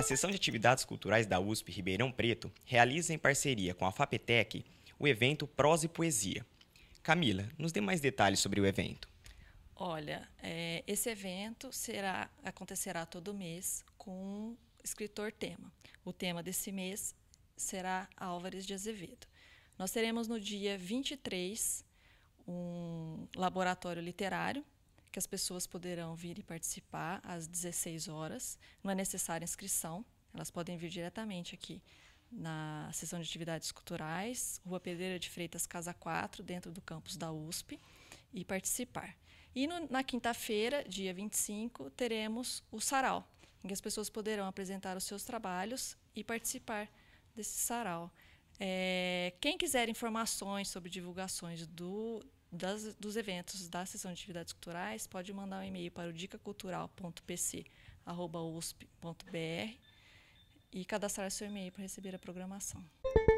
A Seção de Atividades Culturais da USP Ribeirão Preto realiza em parceria com a FAPETEC o evento Prosa e Poesia. Camila, nos dê mais detalhes sobre o evento. Olha, é, esse evento será acontecerá todo mês com um escritor tema. O tema desse mês será Álvares de Azevedo. Nós teremos no dia 23 um laboratório literário que as pessoas poderão vir e participar às 16 horas. Não é necessária inscrição, elas podem vir diretamente aqui na sessão de atividades culturais, Rua Pedreira de Freitas, Casa 4, dentro do campus da USP, e participar. E no, na quinta-feira, dia 25, teremos o sarau, em que as pessoas poderão apresentar os seus trabalhos e participar desse sarau. É, quem quiser informações sobre divulgações do, das, dos eventos da sessão de atividades culturais, pode mandar um e-mail para o dicacultural.pc.usp.br e cadastrar seu e-mail para receber a programação.